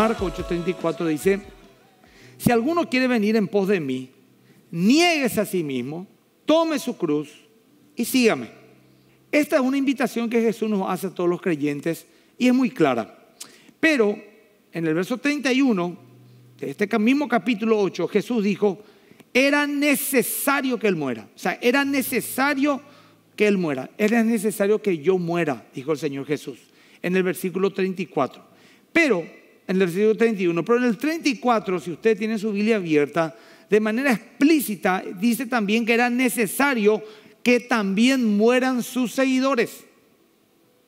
Marco 8:34 dice, si alguno quiere venir en pos de mí, nieguese a sí mismo, tome su cruz y sígame. Esta es una invitación que Jesús nos hace a todos los creyentes y es muy clara. Pero en el verso 31 de este mismo capítulo 8, Jesús dijo, era necesario que Él muera. O sea, era necesario que Él muera. Era necesario que yo muera, dijo el Señor Jesús, en el versículo 34. Pero en el versículo 31. Pero en el 34, si usted tiene su Biblia abierta, de manera explícita dice también que era necesario que también mueran sus seguidores.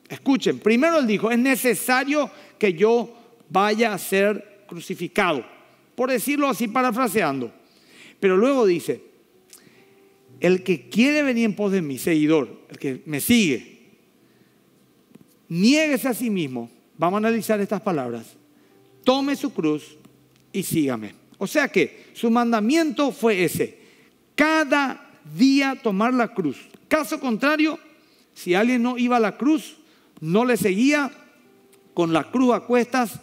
Escuchen, primero él dijo, es necesario que yo vaya a ser crucificado, por decirlo así, parafraseando. Pero luego dice, el que quiere venir en pos de mi seguidor, el que me sigue, nieguese a sí mismo. Vamos a analizar estas palabras tome su cruz y sígame. O sea que su mandamiento fue ese, cada día tomar la cruz. Caso contrario, si alguien no iba a la cruz, no le seguía con la cruz a cuestas,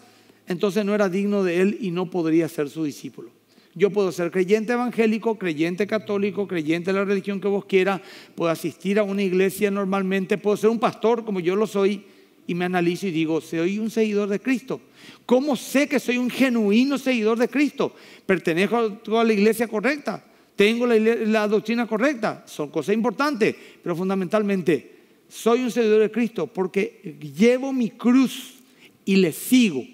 entonces no era digno de él y no podría ser su discípulo. Yo puedo ser creyente evangélico, creyente católico, creyente de la religión que vos quieras, puedo asistir a una iglesia normalmente, puedo ser un pastor como yo lo soy, y me analizo y digo, soy un seguidor de Cristo. ¿Cómo sé que soy un genuino seguidor de Cristo? Pertenezco a la iglesia correcta. Tengo la, doctrina correcta. Son cosas importantes, pero fundamentalmente soy un seguidor de Cristo porque llevo mi cruz y le sigo.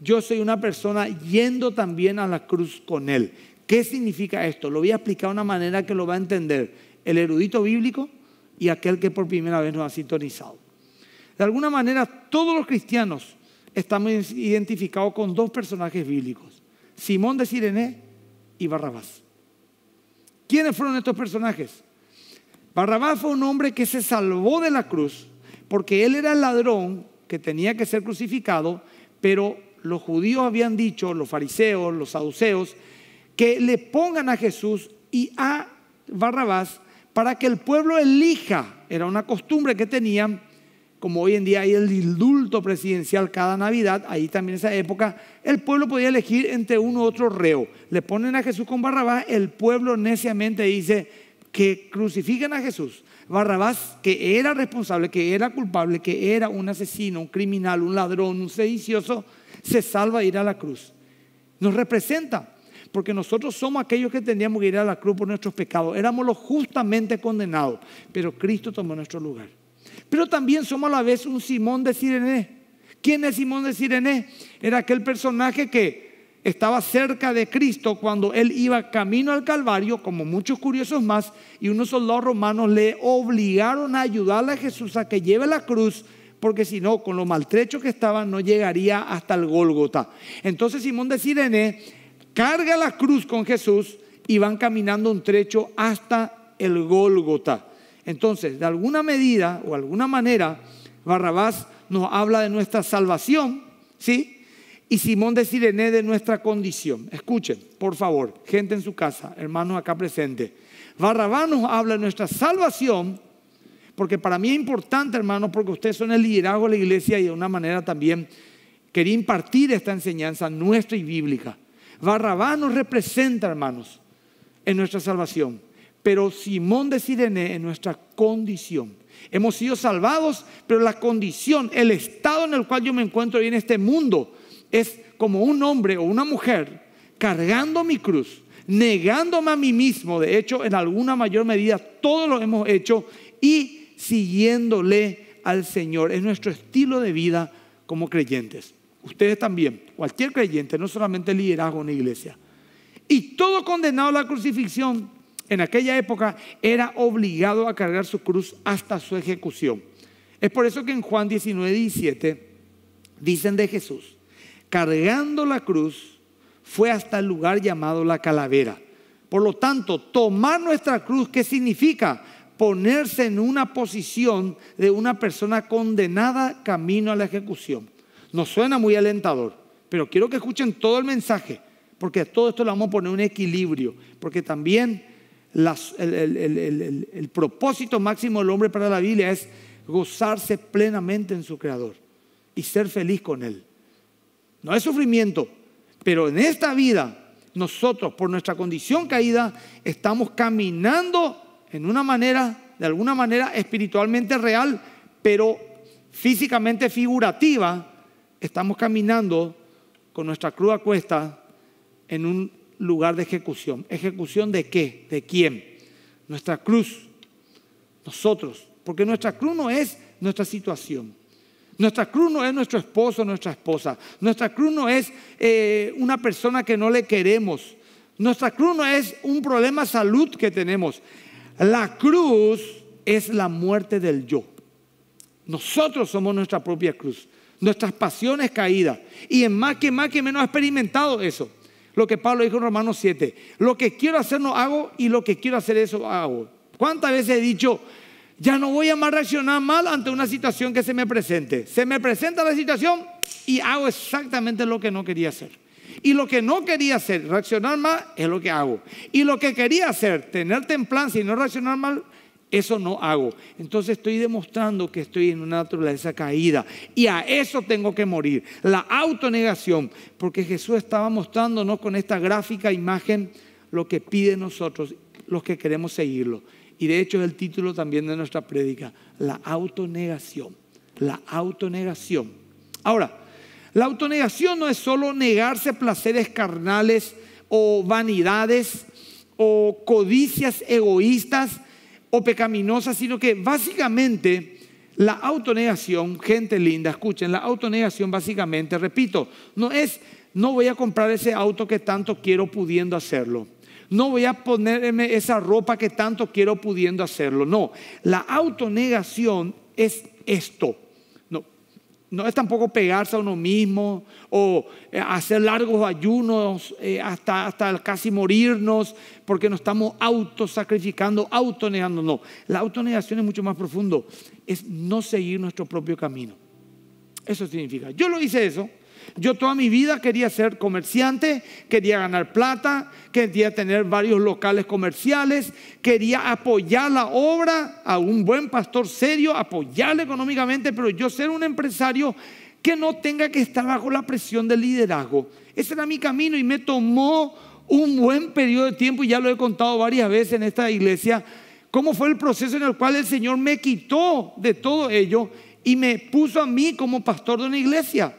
Yo soy una persona yendo también a la cruz con Él. ¿Qué significa esto? Lo voy a explicar de una manera que lo va a entender el erudito bíblico y aquel que por primera vez nos ha sintonizado. De alguna manera, todos los cristianos estamos identificados con dos personajes bíblicos, Simón de Sirene y Barrabás. ¿Quiénes fueron estos personajes? Barrabás fue un hombre que se salvó de la cruz porque él era el ladrón que tenía que ser crucificado, pero los judíos habían dicho, los fariseos, los saduceos, que le pongan a Jesús y a Barrabás para que el pueblo elija, era una costumbre que tenían, como hoy en día hay el indulto presidencial cada Navidad, ahí también en esa época, el pueblo podía elegir entre uno u otro reo. Le ponen a Jesús con Barrabás, el pueblo neciamente dice que crucifiquen a Jesús. Barrabás, que era responsable, que era culpable, que era un asesino, un criminal, un ladrón, un sedicioso, se salva de ir a la cruz. Nos representa, porque nosotros somos aquellos que tendríamos que ir a la cruz por nuestros pecados. Éramos los justamente condenados, pero Cristo tomó nuestro lugar. Pero también somos a la vez un Simón de Sirene. ¿Quién es Simón de Sirene? Era aquel personaje que estaba cerca de Cristo cuando él iba camino al Calvario, como muchos curiosos más, y unos soldados romanos le obligaron a ayudarle a Jesús a que lleve la cruz porque si no, con lo maltrecho que estaba, no llegaría hasta el Gólgota. Entonces Simón de Sirene carga la cruz con Jesús y van caminando un trecho hasta el Gólgota. Entonces, de alguna medida o alguna manera, Barrabás nos habla de nuestra salvación, ¿sí? Y Simón de Sirene de nuestra condición. Escuchen, por favor, gente en su casa, hermanos acá presentes. Barrabás nos habla de nuestra salvación, porque para mí es importante, hermanos, porque ustedes son el liderazgo de la iglesia y de una manera también quería impartir esta enseñanza nuestra y bíblica. Barrabás nos representa, hermanos, en nuestra salvación. Pero Simón de Sirene en nuestra condición. Hemos sido salvados, pero la condición, el estado en el cual yo me encuentro hoy en este mundo es como un hombre o una mujer cargando mi cruz, negándome a mí mismo, de hecho en alguna mayor medida todo lo hemos hecho, y siguiéndole al Señor. Es nuestro estilo de vida como creyentes. Ustedes también, cualquier creyente, no solamente liderazgo en la iglesia. Y todo condenado a la crucifixión en aquella época era obligado a cargar su cruz hasta su ejecución. Es por eso que en Juan 19, 17 dicen de Jesús, cargando la cruz fue hasta el lugar llamado la calavera. Por lo tanto, tomar nuestra cruz, ¿qué significa? Ponerse en una posición de una persona condenada camino a la ejecución. Nos suena muy alentador, pero quiero que escuchen todo el mensaje, porque a todo esto le vamos a poner un equilibrio, porque también el, propósito máximo del hombre para la Biblia es gozarse plenamente en su Creador y ser feliz con Él. No es sufrimiento, pero en esta vida nosotros por nuestra condición caída estamos caminando en una manera, de alguna manera espiritualmente real, pero físicamente figurativa, estamos caminando con nuestra cruz cuesta en un lugar de ejecución. ¿Ejecución de qué? ¿De quién? Nuestra cruz, nosotros. Porque nuestra cruz no es nuestra situación. Nuestra cruz no es nuestro esposo, nuestra esposa. Nuestra cruz no es eh, una persona que no le queremos. Nuestra cruz no es un problema salud que tenemos. La cruz es la muerte del yo. Nosotros somos nuestra propia cruz, nuestras pasiones caídas. Y en más que más que menos ha experimentado eso. Lo que Pablo dijo en Romanos 7. Lo que quiero hacer no hago y lo que quiero hacer eso hago. ¿Cuántas veces he dicho, ya no voy a más reaccionar mal ante una situación que se me presente? Se me presenta la situación y hago exactamente lo que no quería hacer. Y lo que no quería hacer, reaccionar mal, es lo que hago. Y lo que quería hacer, tener templanza y no reaccionar mal, eso no hago. Entonces estoy demostrando que estoy en una naturaleza caída. Y a eso tengo que morir. La autonegación. Porque Jesús estaba mostrándonos con esta gráfica imagen lo que pide nosotros, los que queremos seguirlo. Y de hecho es el título también de nuestra prédica. La autonegación. La autonegación. Ahora, la autonegación no es solo negarse placeres carnales o vanidades o codicias egoístas o pecaminosa, sino que básicamente la autonegación, gente linda, escuchen, la autonegación básicamente, repito, no es no voy a comprar ese auto que tanto quiero pudiendo hacerlo. No voy a ponerme esa ropa que tanto quiero pudiendo hacerlo. No, la autonegación es esto. No es tampoco pegarse a uno mismo o eh, hacer largos ayunos eh, hasta, hasta casi morirnos porque nos estamos autosacrificando, autonegando. No, la autonegación es mucho más profundo. Es no seguir nuestro propio camino. Eso significa. Yo lo hice eso yo toda mi vida quería ser comerciante, quería ganar plata, quería tener varios locales comerciales, quería apoyar la obra a un buen pastor serio, apoyarle económicamente, pero yo ser un empresario que no tenga que estar bajo la presión del liderazgo. Ese era mi camino y me tomó un buen periodo de tiempo y ya lo he contado varias veces en esta iglesia, cómo fue el proceso en el cual el Señor me quitó de todo ello y me puso a mí como pastor de una iglesia.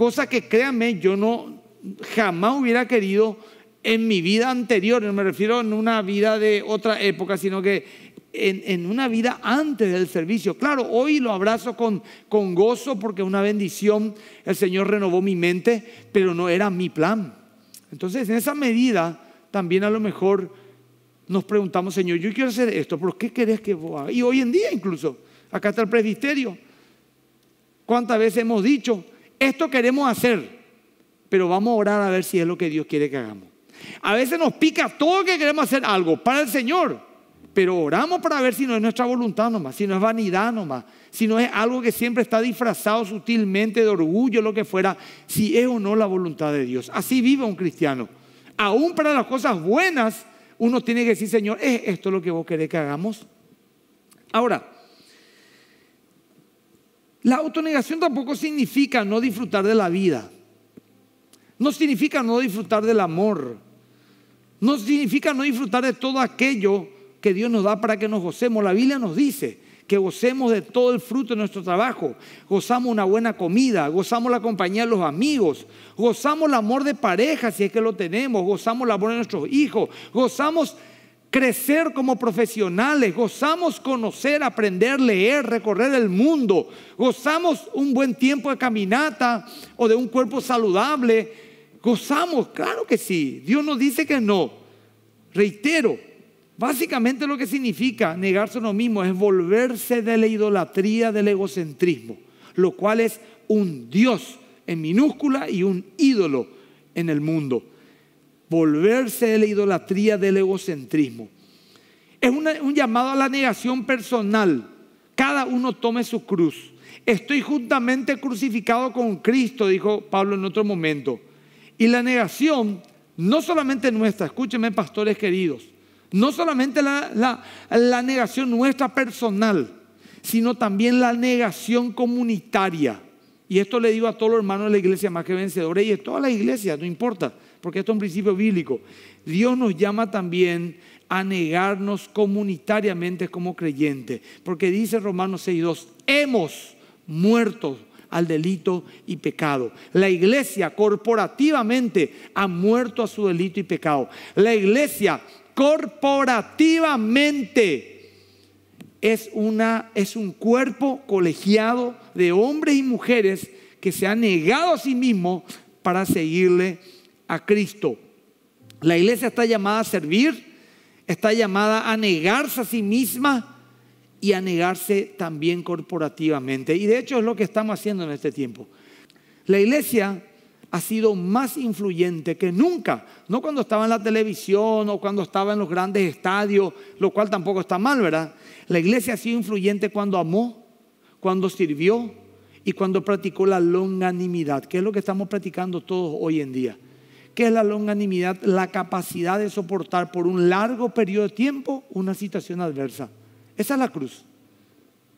Cosa que créanme, yo no jamás hubiera querido en mi vida anterior, no me refiero en una vida de otra época, sino que en, una vida antes del servicio. Claro, hoy lo abrazo con, con gozo porque una bendición, el Señor renovó mi mente, pero no era mi plan. Entonces, en esa medida, también a lo mejor nos preguntamos, Señor, yo quiero hacer esto, ¿por qué querés que vos hagas? Y hoy en día incluso, acá está el presbiterio. ¿Cuántas veces hemos dicho, esto queremos hacer, pero vamos a orar a ver si es lo que Dios quiere que hagamos. A veces nos pica todo que queremos hacer algo para el Señor, pero oramos para ver si no es nuestra voluntad nomás, si no es vanidad nomás, si no es algo que siempre está disfrazado sutilmente de orgullo, lo que fuera, si es o no la voluntad de Dios. Así vive un cristiano. Aún para las cosas buenas, uno tiene que decir, Señor, ¿es esto lo que vos querés que hagamos? Ahora, la autonegación tampoco significa no disfrutar de la vida. No significa no disfrutar del amor. No significa no disfrutar de todo aquello que Dios nos da para que nos gocemos. La Biblia nos dice que gocemos de todo el fruto de nuestro trabajo. Gozamos una buena comida, gozamos la compañía de los amigos, gozamos el amor de pareja si es que lo tenemos, gozamos el amor de nuestros hijos, gozamos crecer como profesionales, gozamos conocer, aprender, leer, recorrer el mundo, gozamos un buen tiempo de caminata o de un cuerpo saludable, gozamos, claro que sí, Dios nos dice que no. Reitero, básicamente lo que significa negarse a uno mismo es volverse de la idolatría, del egocentrismo, lo cual es un Dios en minúscula y un ídolo en el mundo volverse de la idolatría del egocentrismo. Es un llamado a la negación personal. Cada uno tome su cruz. Estoy justamente crucificado con Cristo, dijo Pablo en otro momento. Y la negación, no solamente nuestra, escúcheme pastores queridos, no solamente la, la negación nuestra personal, sino también la negación comunitaria. Y esto le digo a todos los hermanos de la iglesia más que vencedores y a toda la iglesia, no importa porque esto es un principio bíblico. Dios nos llama también a negarnos comunitariamente como creyentes, porque dice Romanos 6.2, hemos muerto al delito y pecado. La iglesia corporativamente ha muerto a su delito y pecado. La iglesia corporativamente es, una, es un cuerpo colegiado de hombres y mujeres que se ha negado a sí mismo para seguirle a Cristo. La iglesia está llamada a servir, está llamada a negarse a sí misma y a negarse también corporativamente. Y de hecho es lo que estamos haciendo en este tiempo. La iglesia ha sido más influyente que nunca, no cuando estaba en la televisión o cuando estaba en los grandes estadios, lo cual tampoco está mal, ¿verdad? La iglesia ha sido influyente cuando amó, cuando sirvió y cuando practicó la longanimidad, que es lo que estamos practicando todos hoy en día. ¿Qué es la longanimidad? La capacidad de soportar por un largo periodo de tiempo una situación adversa. Esa es la cruz.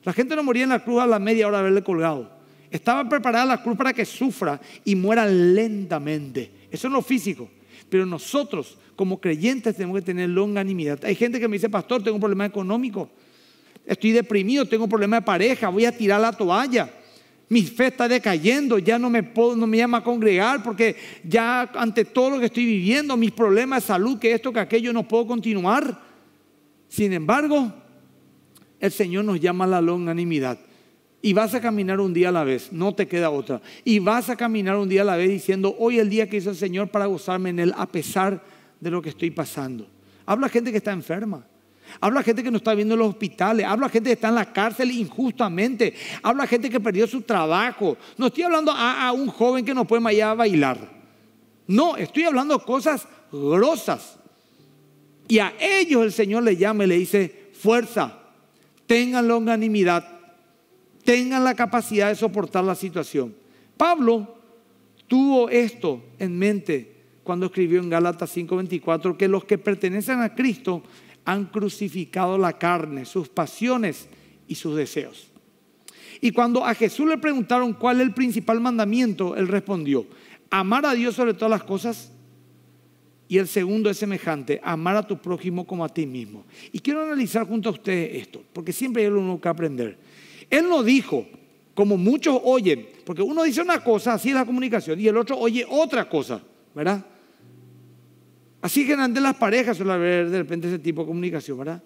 La gente no moría en la cruz a la media hora de haberle colgado. Estaba preparada la cruz para que sufra y muera lentamente. Eso es lo físico. Pero nosotros, como creyentes, tenemos que tener longanimidad. Hay gente que me dice, pastor, tengo un problema económico. Estoy deprimido, tengo un problema de pareja, voy a tirar la toalla mi fe está decayendo, ya no me puedo, me llama a congregar porque ya ante todo lo que estoy viviendo, mis problemas de salud, que esto, que aquello, no puedo continuar. Sin embargo, el Señor nos llama a la longanimidad. Y vas a caminar un día a la vez, no te queda otra. Y vas a caminar un día a la vez diciendo, hoy el día que hizo el Señor para gozarme en Él, a pesar de lo que estoy pasando. Habla gente que está enferma habla gente que no está viendo en los hospitales, habla gente que está en la cárcel injustamente, habla gente que perdió su trabajo. No estoy hablando a, un joven que no puede ir bailar. No, estoy hablando cosas grosas. Y a ellos el Señor le llama y le dice, fuerza, tengan la unanimidad, tengan la capacidad de soportar la situación. Pablo tuvo esto en mente cuando escribió en Gálatas 5:24, que los que pertenecen a Cristo han crucificado la carne, sus pasiones y sus deseos. Y cuando a Jesús le preguntaron cuál es el principal mandamiento, él respondió, amar a Dios sobre todas las cosas. Y el segundo es semejante, amar a tu prójimo como a ti mismo. Y quiero analizar junto a ustedes esto, porque siempre hay uno que aprender. Él no dijo, como muchos oyen, porque uno dice una cosa, así es la comunicación, y el otro oye otra cosa, ¿verdad? Así que ante las parejas suele haber de repente ese tipo de comunicación, ¿verdad?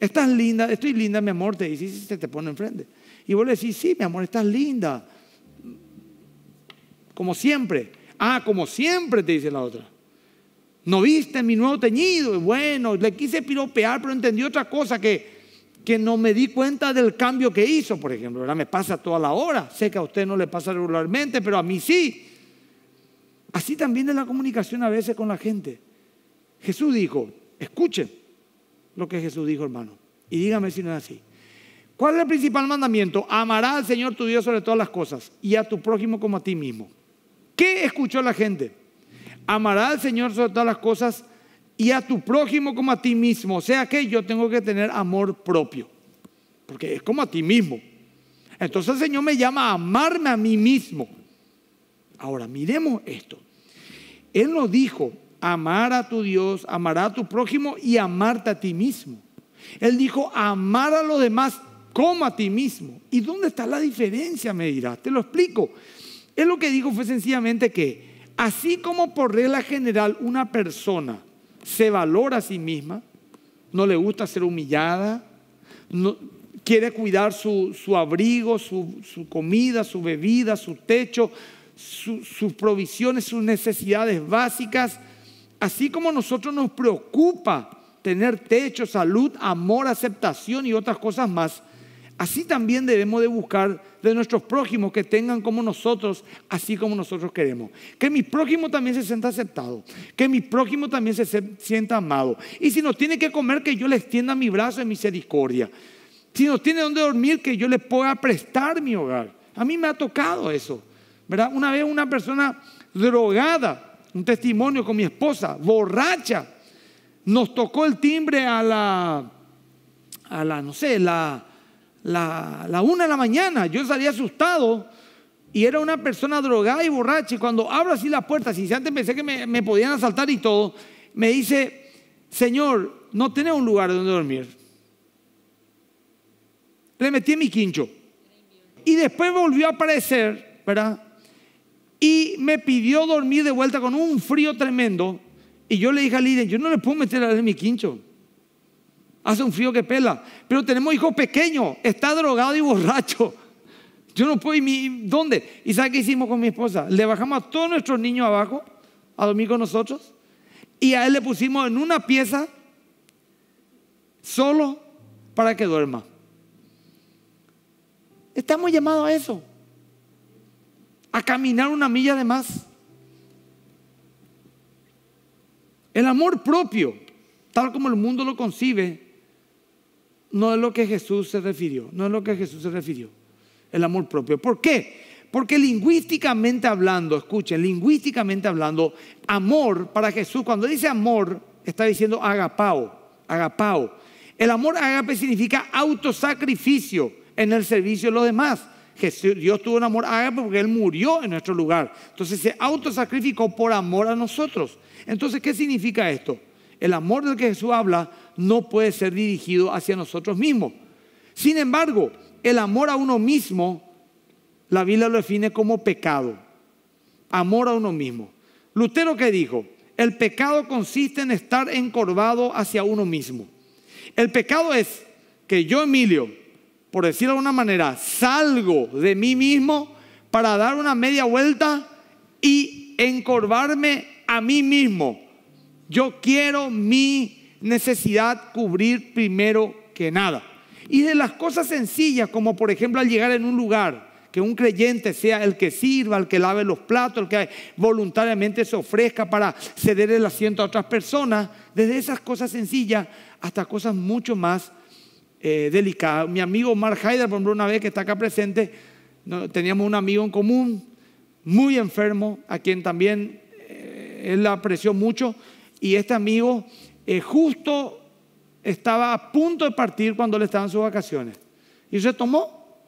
Estás linda, estoy linda, mi amor, te dice, se te pone enfrente. Y vos le decís, sí, mi amor, estás linda. Como siempre. Ah, como siempre, te dice la otra. No viste mi nuevo teñido. Bueno, le quise piropear, pero entendí otra cosa que, que no me di cuenta del cambio que hizo, por ejemplo. ¿verdad? Me pasa toda la hora. Sé que a usted no le pasa regularmente, pero a mí sí. Así también es la comunicación a veces con la gente. Jesús dijo, escuchen lo que Jesús dijo, hermano, y dígame si no es así. ¿Cuál es el principal mandamiento? Amará al Señor tu Dios sobre todas las cosas y a tu prójimo como a ti mismo. ¿Qué escuchó la gente? Amará al Señor sobre todas las cosas y a tu prójimo como a ti mismo. O sea que yo tengo que tener amor propio, porque es como a ti mismo. Entonces el Señor me llama a amarme a mí mismo. Ahora, miremos esto. Él nos dijo, amar a tu Dios, amar a tu prójimo y amarte a ti mismo. Él dijo, amar a los demás como a ti mismo. ¿Y dónde está la diferencia? Me dirás, te lo explico. Él lo que dijo fue sencillamente que, así como por regla general una persona se valora a sí misma, no le gusta ser humillada, no, quiere cuidar su, abrigo, su, su, comida, su bebida, su techo, sus provisiones, sus necesidades básicas, así como a nosotros nos preocupa tener techo, salud, amor, aceptación y otras cosas más. Así también debemos de buscar de nuestros prójimos que tengan como nosotros, así como nosotros queremos. Que mi prójimo también se sienta aceptado, que mi prójimo también se sienta amado. Y si nos tiene que comer, que yo le extienda mi brazo en misericordia. Si nos tiene donde dormir, que yo le pueda prestar mi hogar. A mí me ha tocado eso. Una vez una persona drogada, un testimonio con mi esposa, borracha, nos tocó el timbre a la, a la no sé, la, la, una de la mañana. Yo salí asustado y era una persona drogada y borracha. Y cuando abro así las puertas, si antes pensé que me, podían asaltar y todo, me dice, Señor, no tiene un lugar donde dormir. Le metí mi quincho. Y después volvió a aparecer, ¿verdad? Y me pidió dormir de vuelta con un frío tremendo. Y yo le dije a Líder: yo no le puedo meter a mi quincho. Hace un frío que pela. Pero tenemos hijos pequeños, está drogado y borracho. Yo no puedo, ¿y dónde? ¿Y sabe qué hicimos con mi esposa? Le bajamos a todos nuestros niños abajo a dormir con nosotros. Y a él le pusimos en una pieza solo para que duerma. Estamos llamados a eso a caminar una milla de más. El amor propio, tal como el mundo lo concibe, no es lo que Jesús se refirió, no es lo que Jesús se refirió, el amor propio. ¿Por qué? Porque lingüísticamente hablando, escuchen, lingüísticamente hablando, amor para Jesús, cuando dice amor, está diciendo agapao, agapao. El amor agape significa autosacrificio en el servicio de los demás. Dios tuvo un amor ágape porque Él murió en nuestro lugar. Entonces se autosacrificó por amor a nosotros. Entonces, ¿qué significa esto? El amor del que Jesús habla no puede ser dirigido hacia nosotros mismos. Sin embargo, el amor a uno mismo, la Biblia lo define como pecado. Amor a uno mismo. Lutero que dijo, el pecado consiste en estar encorvado hacia uno mismo. El pecado es que yo, Emilio, por decirlo de alguna manera, salgo de mí mismo para dar una media vuelta y encorvarme a mí mismo. Yo quiero mi necesidad cubrir primero que nada. Y de las cosas sencillas, como por ejemplo al llegar en un lugar, que un creyente sea el que sirva, el que lave los platos, el que voluntariamente se ofrezca para ceder el asiento a otras personas, desde esas cosas sencillas hasta cosas mucho más eh, delicada. Mi amigo Mark Haider, por ejemplo, una vez que está acá presente, teníamos un amigo en común, muy enfermo, a quien también eh, él apreció mucho, y este amigo eh, justo estaba a punto de partir cuando le estaban sus vacaciones. Y se tomó,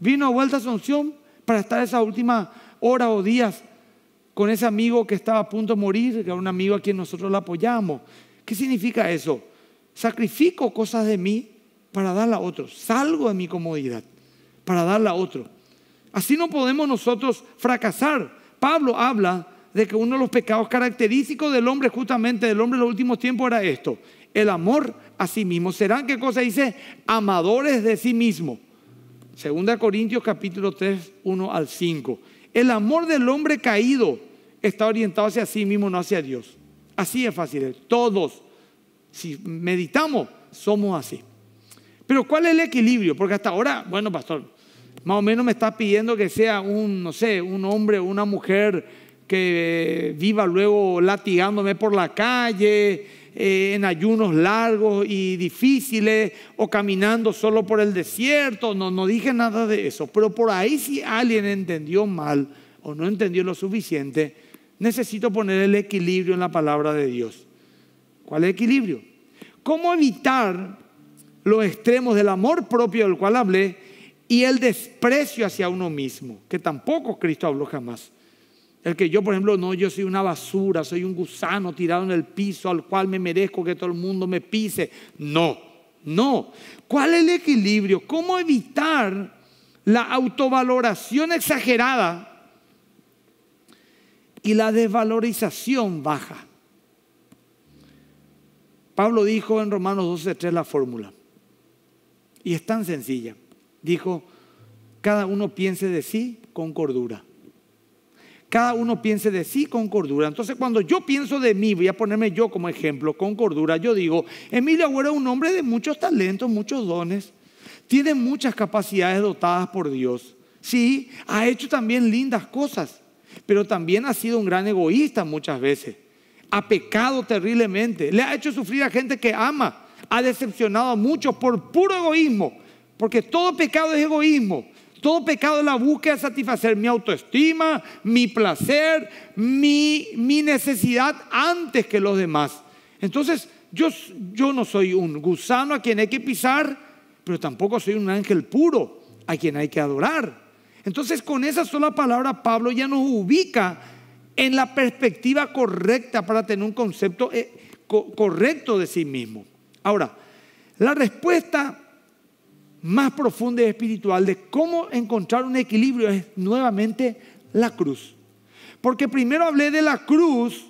vino a Vuelta Asunción para estar esa última hora o días con ese amigo que estaba a punto de morir, que era un amigo a quien nosotros le apoyamos. ¿Qué significa eso? Sacrifico cosas de mí para darla a otro. Salgo de mi comodidad para darla a otro. Así no podemos nosotros fracasar. Pablo habla de que uno de los pecados característicos del hombre, justamente del hombre en los últimos tiempos, era esto: el amor a sí mismo. ¿Serán qué cosa dice? Amadores de sí mismo. Segunda Corintios capítulo 3, 1 al 5. El amor del hombre caído está orientado hacia sí mismo, no hacia Dios. Así es fácil. Todos, si meditamos, somos así. Pero ¿cuál es el equilibrio? Porque hasta ahora, bueno, pastor, más o menos me está pidiendo que sea un, no sé, un hombre o una mujer que eh, viva luego latigándome por la calle, eh, en ayunos largos y difíciles, o caminando solo por el desierto. No, no dije nada de eso. Pero por ahí si alguien entendió mal o no entendió lo suficiente, necesito poner el equilibrio en la palabra de Dios. ¿Cuál es el equilibrio? ¿Cómo evitar los extremos del amor propio del cual hablé y el desprecio hacia uno mismo, que tampoco Cristo habló jamás. El que yo, por ejemplo, no, yo soy una basura, soy un gusano tirado en el piso al cual me merezco que todo el mundo me pise. No, no. ¿Cuál es el equilibrio? ¿Cómo evitar la autovaloración exagerada y la desvalorización baja? Pablo dijo en Romanos 12.3 la fórmula. Y es tan sencilla. Dijo, cada uno piense de sí con cordura. Cada uno piense de sí con cordura. Entonces cuando yo pienso de mí, voy a ponerme yo como ejemplo, con cordura, yo digo, Emilio Agüero es un hombre de muchos talentos, muchos dones, tiene muchas capacidades dotadas por Dios. Sí, ha hecho también lindas cosas, pero también ha sido un gran egoísta muchas veces. Ha pecado terriblemente, le ha hecho sufrir a gente que ama ha decepcionado a muchos por puro egoísmo, porque todo pecado es egoísmo. Todo pecado es la búsqueda de satisfacer mi autoestima, mi placer, mi, mi necesidad antes que los demás. Entonces, yo, yo no soy un gusano a quien hay que pisar, pero tampoco soy un ángel puro a quien hay que adorar. Entonces, con esa sola palabra, Pablo ya nos ubica en la perspectiva correcta para tener un concepto eh, correcto de sí mismo. Ahora, la respuesta más profunda y espiritual de cómo encontrar un equilibrio es nuevamente la cruz. Porque primero hablé de la cruz,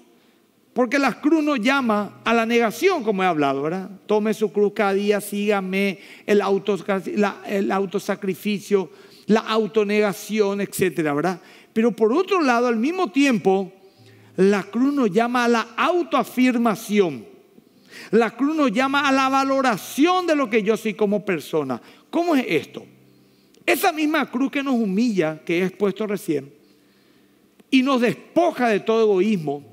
porque la cruz nos llama a la negación, como he hablado, ¿verdad? Tome su cruz cada día, sígame, el, el autosacrificio, la autonegación, etcétera, ¿verdad? Pero por otro lado, al mismo tiempo, la cruz nos llama a la autoafirmación. La cruz nos llama a la valoración de lo que yo soy como persona. ¿Cómo es esto? Esa misma cruz que nos humilla, que he expuesto recién, y nos despoja de todo egoísmo,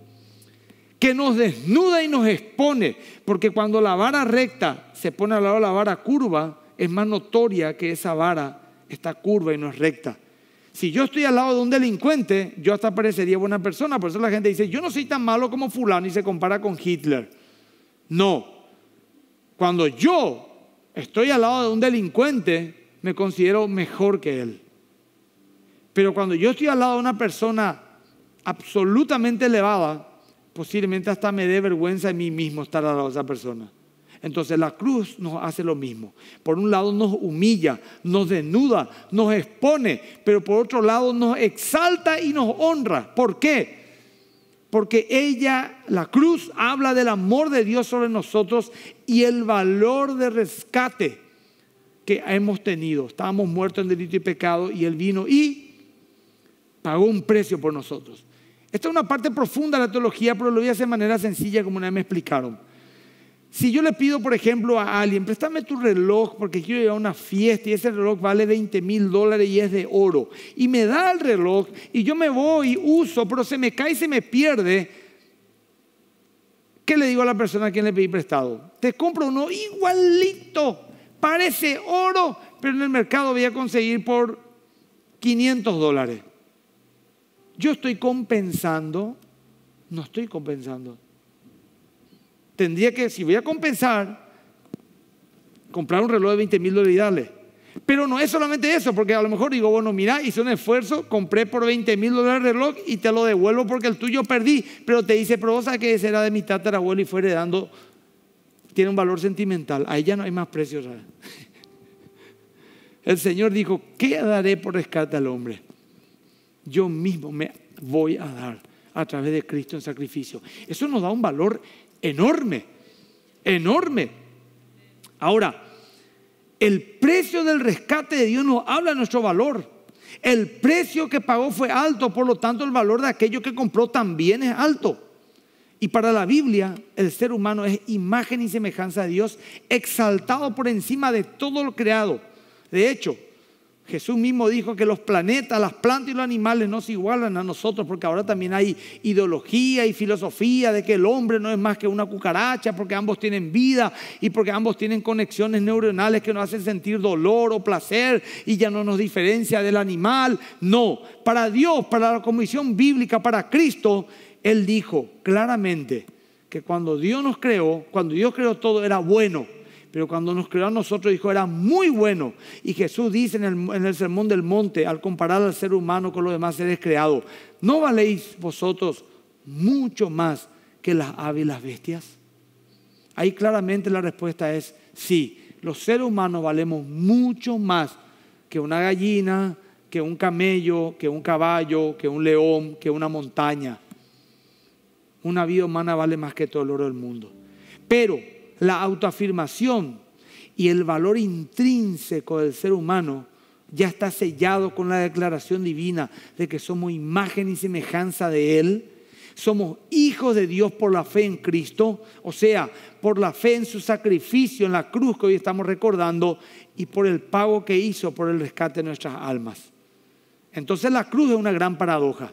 que nos desnuda y nos expone, porque cuando la vara recta se pone al lado de la vara curva, es más notoria que esa vara está curva y no es recta. Si yo estoy al lado de un delincuente, yo hasta parecería buena persona. Por eso la gente dice, yo no soy tan malo como fulano y se compara con Hitler. No. Cuando yo estoy al lado de un delincuente, me considero mejor que él. Pero cuando yo estoy al lado de una persona absolutamente elevada, posiblemente hasta me dé vergüenza en mí mismo estar al lado de esa persona. Entonces la cruz nos hace lo mismo. Por un lado nos humilla, nos desnuda, nos expone, pero por otro lado nos exalta y nos honra. ¿Por qué? porque ella, la cruz, habla del amor de Dios sobre nosotros y el valor de rescate que hemos tenido. Estábamos muertos en delito y pecado y Él vino y pagó un precio por nosotros. Esta es una parte profunda de la teología, pero lo voy a hacer de manera sencilla como una me explicaron. Si yo le pido, por ejemplo, a alguien, préstame tu reloj porque quiero ir a una fiesta y ese reloj vale 20 mil dólares y es de oro, y me da el reloj y yo me voy y uso, pero se me cae y se me pierde, ¿qué le digo a la persona a quien le pedí prestado? Te compro uno igualito, parece oro, pero en el mercado voy a conseguir por 500 dólares. Yo estoy compensando, no estoy compensando tendría que, si voy a compensar, comprar un reloj de 20 mil dólares. y Pero no es solamente eso, porque a lo mejor digo, bueno, mira, hice un esfuerzo, compré por 20 mil dólares el reloj y te lo devuelvo porque el tuyo perdí. Pero te dice, pero que ese era de mi tatarabuelo y fue heredando, tiene un valor sentimental. Ahí ya no hay más precios. El Señor dijo, ¿qué daré por rescate al hombre? Yo mismo me voy a dar a través de Cristo en sacrificio. Eso nos da un valor enorme, enorme. Ahora, el precio del rescate de Dios nos habla de nuestro valor. El precio que pagó fue alto, por lo tanto el valor de aquello que compró también es alto. Y para la Biblia, el ser humano es imagen y semejanza de Dios, exaltado por encima de todo lo creado. De hecho, Jesús mismo dijo que los planetas, las plantas y los animales no se igualan a nosotros porque ahora también hay ideología y filosofía de que el hombre no es más que una cucaracha porque ambos tienen vida y porque ambos tienen conexiones neuronales que nos hacen sentir dolor o placer y ya no nos diferencia del animal. No, para Dios, para la comisión bíblica, para Cristo, Él dijo claramente que cuando Dios nos creó, cuando Dios creó todo era bueno pero cuando nos creó a nosotros dijo, era muy bueno. Y Jesús dice en el, Sermón del Monte, al comparar al ser humano con los demás seres creados, ¿no valéis vosotros mucho más que las aves y las bestias? Ahí claramente la respuesta es sí. Los seres humanos valemos mucho más que una gallina, que un camello, que un caballo, que un león, que una montaña. Una vida humana vale más que todo el oro del mundo. Pero la autoafirmación y el valor intrínseco del ser humano ya está sellado con la declaración divina de que somos imagen y semejanza de Él. Somos hijos de Dios por la fe en Cristo, o sea, por la fe en su sacrificio en la cruz que hoy estamos recordando y por el pago que hizo por el rescate de nuestras almas. Entonces la cruz es una gran paradoja.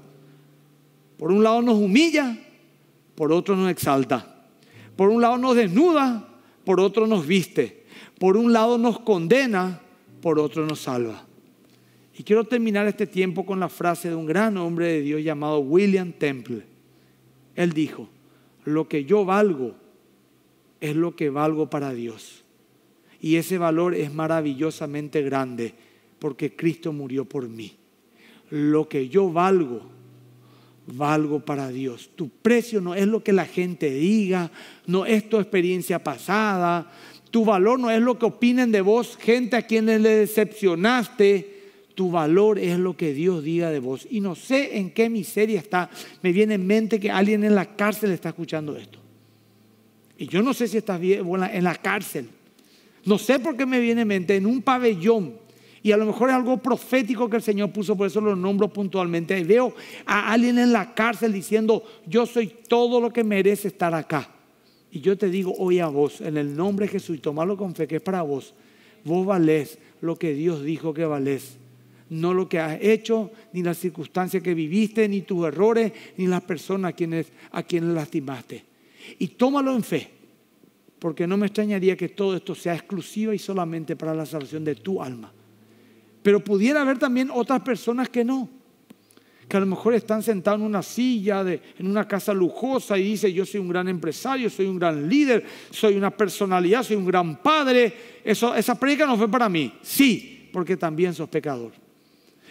Por un lado nos humilla, por otro nos exalta. Por un lado nos desnuda, por otro nos viste. Por un lado nos condena, por otro nos salva. Y quiero terminar este tiempo con la frase de un gran hombre de Dios llamado William Temple. Él dijo, lo que yo valgo es lo que valgo para Dios. Y ese valor es maravillosamente grande porque Cristo murió por mí. Lo que yo valgo valgo para Dios. Tu precio no es lo que la gente diga, no es tu experiencia pasada, tu valor no es lo que opinen de vos, gente a quienes le decepcionaste. Tu valor es lo que Dios diga de vos. Y no sé en qué miseria está. Me viene en mente que alguien en la cárcel está escuchando esto. Y yo no sé si estás bien, en la cárcel. No sé por qué me viene en mente, en un pabellón y a lo mejor es algo profético que el Señor puso, por eso lo nombro puntualmente. veo a alguien en la cárcel diciendo, yo soy todo lo que merece estar acá. Y yo te digo hoy a vos, en el nombre de Jesús, y con fe, que es para vos, vos valés lo que Dios dijo que valés. No lo que has hecho, ni las circunstancias que viviste, ni tus errores, ni las personas a quienes, a lastimaste. Y tómalo en fe, porque no me extrañaría que todo esto sea exclusivo y solamente para la salvación de tu alma. Pero pudiera haber también otras personas que no, que a lo mejor están sentados en una silla, de, en una casa lujosa y dice yo soy un gran empresario, soy un gran líder, soy una personalidad, soy un gran padre. esa prédica no fue para mí. Sí, porque también sos pecador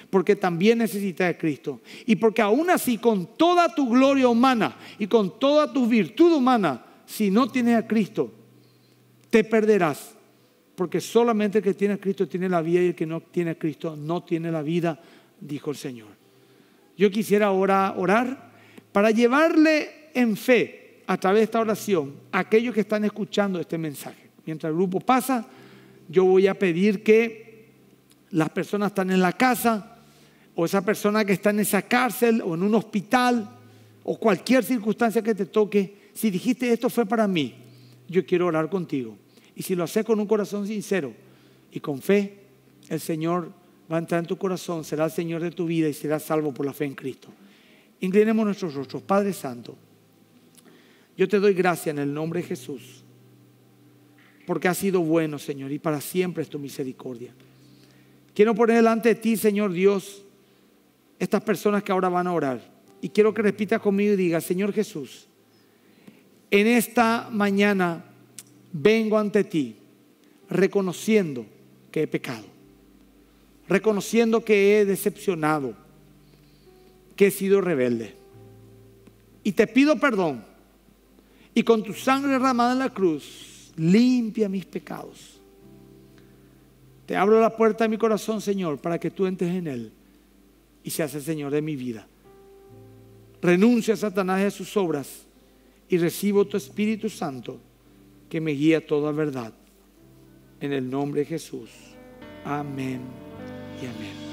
porque también necesitas a Cristo. Y porque aún así, con toda tu gloria humana y con toda tu virtud humana, si no tienes a Cristo, te perderás porque solamente el que tiene a Cristo tiene la vida y el que no tiene a Cristo no tiene la vida, dijo el Señor. Yo quisiera ahora orar para llevarle en fe a través de esta oración a aquellos que están escuchando este mensaje. Mientras el grupo pasa, yo voy a pedir que las personas están en la casa o esa persona que está en esa cárcel o en un hospital o cualquier circunstancia que te toque, si dijiste esto fue para mí, yo quiero orar contigo y si lo haces con un corazón sincero y con fe, el Señor va a entrar en tu corazón, será el Señor de tu vida y será salvo por la fe en Cristo. Inclinemos nuestros rostros. Padre Santo, yo te doy gracias en el nombre de Jesús, porque has sido bueno, Señor, y para siempre es tu misericordia. Quiero poner delante de ti, Señor Dios, estas personas que ahora van a orar. Y quiero que repitas conmigo y diga, Señor Jesús, en esta mañana vengo ante ti reconociendo que he pecado, reconociendo que he decepcionado, que he sido rebelde. Y te pido perdón. Y con tu sangre derramada en la cruz, limpia mis pecados. Te abro la puerta de mi corazón, Señor, para que tú entres en él y seas el Señor de mi vida. Renuncia a Satanás y a sus obras y recibo tu Espíritu Santo que me guía toda verdad. En el nombre de Jesús. Amén y amén.